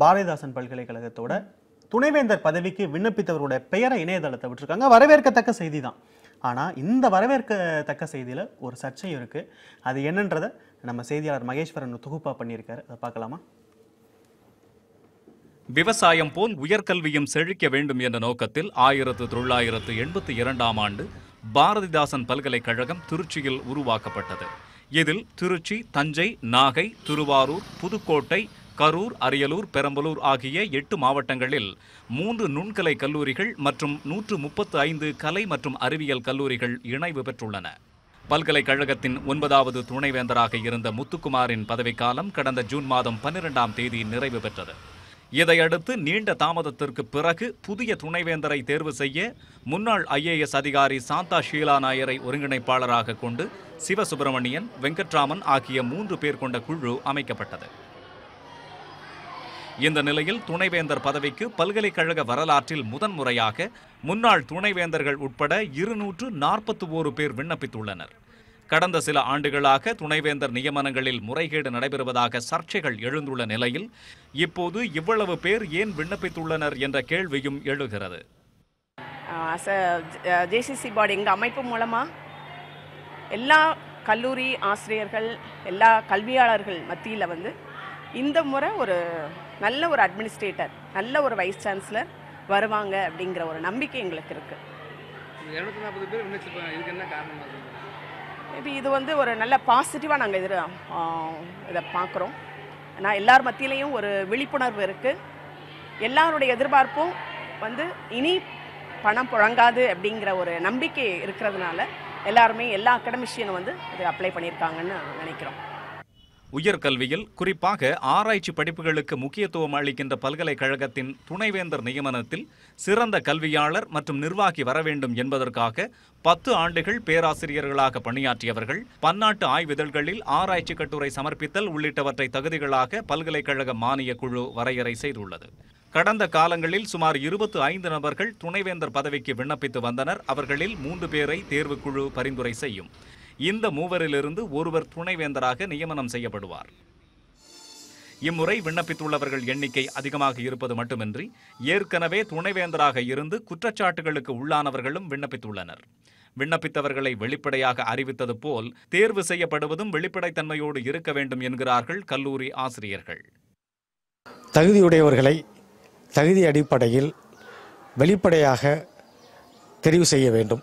பாரதிதாசன் பல்கலைக்கழகத்தோட துணைவேந்தர் பதவிக்கு விண்ணப்பித்தவருடைய பெயரை இணையதளத்தை விட்டுருக்காங்க வரவேற்கத்தக்க செய்தி தான் ஆனால் இந்த வரவேற்கத்தக்க செய்தியில் ஒரு சர்ச்சையும் இருக்குது அது என்னன்றதை நம்ம செய்தியாளர் மகேஸ்வரன் தொகுப்பாக பண்ணியிருக்காரு அதை பார்க்கலாமா விவசாயம் போல் உயர்கல்வியும் செழிக்க வேண்டும் என்ற நோக்கத்தில் ஆயிரத்து தொள்ளாயிரத்து எண்பத்தி இரண்டாம் ஆண்டு பாரதிதாசன் பல்கலைக்கழகம் திருச்சியில் உருவாக்கப்பட்டது இதில் திருச்சி தஞ்சை நாகை திருவாரூர் புதுக்கோட்டை கரூர் அரியலூர் பெரம்பலூர் ஆகிய எட்டு மாவட்டங்களில் மூன்று நுண்கலை கல்லூரிகள் மற்றும் நூற்று முப்பத்து ஐந்து கலை மற்றும் அறிவியல் கல்லூரிகள் இணைவு பெற்றுள்ளன பல்கலைக்கழகத்தின் ஒன்பதாவது துணைவேந்தராக இருந்த முத்துக்குமாரின் பதவிக்காலம் கடந்த ஜூன் மாதம் பன்னிரெண்டாம் தேதி நிறைவு பெற்றது இதையடுத்து நீண்ட தாமதத்திற்கு பிறகு புதிய துணைவேந்தரை தேர்வு செய்ய முன்னாள் ஐஏஎஸ் அதிகாரி சாந்தா ஷீலா நாயரை ஒருங்கிணைப்பாளராக கொண்டு சிவசுப்பிரமணியன் வெங்கட்ராமன் ஆகிய மூன்று பேர் கொண்ட குழு அமைக்கப்பட்டது இந்த நிலையில் துணைவேந்தர் பதவிக்கு பல்கலைக்கழக வரலாற்றில் முதன்முறையாக முன்னாள் துணைவேந்தர்கள் உட்பட இருநூற்று நாற்பத்தி ஓரு பேர் விண்ணப்பித்துள்ளனர் கடந்த சில ஆண்டுகளாக துணைவேந்தர் நியமனங்களில் முறைகேடு நடைபெறுவதாக சர்ச்சைகள் எழுந்துள்ள நிலையில் இப்போது இவ்வளவு பேர் ஏன் விண்ணப்பித்துள்ளனர் என்ற கேள்வியும் எழுகிறது ஜேசிசி பாடி எங்கள் அமைப்பு மூலமாக எல்லா கல்லூரி ஆசிரியர்கள் எல்லா கல்வியாளர்கள் மத்தியில் வந்து இந்த முறை ஒரு நல்ல ஒரு அட்மினிஸ்ட்ரேட்டர் நல்ல ஒரு வைஸ் சான்சலர் வருவாங்க அப்படிங்கிற ஒரு நம்பிக்கை எங்களுக்கு இருக்குது இப்போ இது வந்து ஒரு நல்ல பாசிட்டிவாக நாங்கள் இதில் இதை பார்க்குறோம் ஆனால் எல்லார் மத்தியிலையும் ஒரு விழிப்புணர்வு இருக்குது எல்லாருடைய எதிர்பார்ப்பும் வந்து இனி பணம் புழங்காது அப்படிங்கிற ஒரு நம்பிக்கை இருக்கிறதுனால எல்லாருமே எல்லா அகடமிஷியனும் வந்து இது அப்ளை பண்ணியிருக்காங்கன்னு நினைக்கிறோம் உயர்கல்வியில் குறிப்பாக ஆராய்ச்சி படிப்புகளுக்கு முக்கியத்துவம் அளிக்கின்ற பல்கலைக்கழகத்தின் துணைவேந்தர் நியமனத்தில் சிறந்த கல்வியாளர் மற்றும் நிர்வாகி வர வேண்டும் என்பதற்காக பத்து ஆண்டுகள் பேராசிரியர்களாக பணியாற்றியவர்கள் பன்னாட்டு ஆய்விதழ்களில் ஆராய்ச்சி கட்டுரை சமர்ப்பித்தல் உள்ளிட்டவற்றை தகுதிகளாக பல்கலைக்கழக மானிய குழு வரையறை செய்துள்ளது கடந்த காலங்களில் சுமார் இருபத்து ஐந்து நபர்கள் துணைவேந்தர் பதவிக்கு விண்ணப்பித்து வந்தனர் அவர்களில் மூன்று பேரை தேர்வுக்குழு பரிந்துரை செய்யும் இந்த மூவரிலிருந்து ஒருவர் துணைவேந்தராக நியமனம் செய்யப்படுவார் இம்முறை விண்ணப்பித்துள்ளவர்கள் எண்ணிக்கை அதிகமாக இருப்பது மட்டுமின்றி ஏற்கனவே துணைவேந்தராக இருந்து குற்றச்சாட்டுகளுக்கு உள்ளானவர்களும் விண்ணப்பித்துள்ளனர் விண்ணப்பித்தவர்களை வெளிப்படையாக அறிவித்தது போல் தேர்வு செய்யப்படுவதும் வெளிப்படைத்தன்மையோடு இருக்க வேண்டும் என்கிறார்கள் கல்லூரி ஆசிரியர்கள் தகுதியுடையவர்களை தகுதி அடிப்படையில் வெளிப்படையாக தெரிவு செய்ய வேண்டும்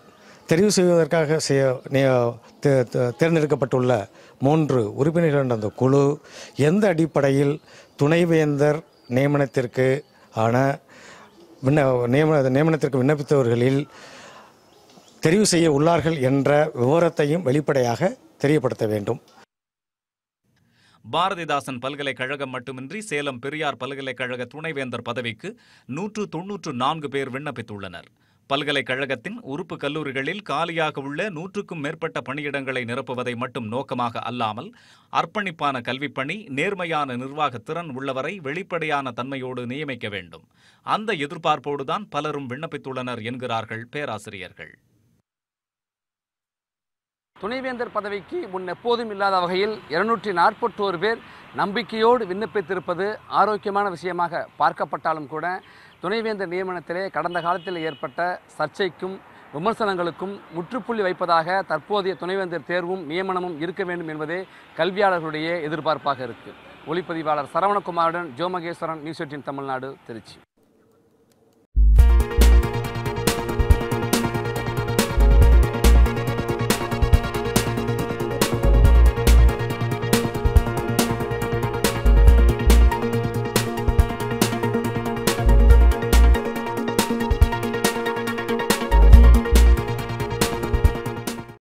தெரிவு செய்வதற்காக செய்ய தேர்ந்தெடுக்கப்பட்டுள்ள மூன்று உறுப்பினர்கள் அந்த குழு எந்த அடிப்படையில் துணைவேந்தர் நியமனத்திற்கு ஆன விண்ண நியமன நியமனத்திற்கு விண்ணப்பித்தவர்களில் தெரிவு செய்ய உள்ளார்கள் என்ற விவரத்தையும் வெளிப்படையாக தெரியப்படுத்த வேண்டும் பாரதிதாசன் பல்கலைக்கழகம் மட்டுமின்றி சேலம் பெரியார் பல்கலைக்கழக துணைவேந்தர் பதவிக்கு நூற்று தொன்னூற்று நான்கு பேர் விண்ணப்பித்துள்ளனர் பல்கலைக்கழகத்தின் உறுப்பு கல்லூரிகளில் காலியாக உள்ள நூற்றுக்கும் மேற்பட்ட பணியிடங்களை நிரப்புவதை மட்டும் நோக்கமாக அல்லாமல் அர்ப்பணிப்பான கல்விப்பணி நேர்மையான நிர்வாகத்திறன் உள்ளவரை வெளிப்படையான தன்மையோடு நியமிக்க வேண்டும் அந்த எதிர்பார்ப்போடுதான் பலரும் விண்ணப்பித்துள்ளனர் என்கிறார்கள் பேராசிரியர்கள் துணைவேந்தர் பதவிக்கு முன் எப்போதும் இல்லாத வகையில் இருநூற்றி நாற்பத்தோரு பேர் நம்பிக்கையோடு விண்ணப்பித்திருப்பது ஆரோக்கியமான விஷயமாக பார்க்கப்பட்டாலும் கூட துணைவேந்தர் நியமனத்திலே கடந்த காலத்தில் ஏற்பட்ட சர்ச்சைக்கும் விமர்சனங்களுக்கும் முற்றுப்புள்ளி வைப்பதாக தற்போதைய துணைவேந்தர் தேர்வும் நியமனமும் இருக்க வேண்டும் என்பதே கல்வியாளர்களுடைய எதிர்பார்ப்பாக இருக்குது ஒளிப்பதிவாளர் சரவணகுமாருடன் ஜோமகேஸ்வரன் நியூஸ் எயிட்டின் தமிழ்நாடு திருச்சி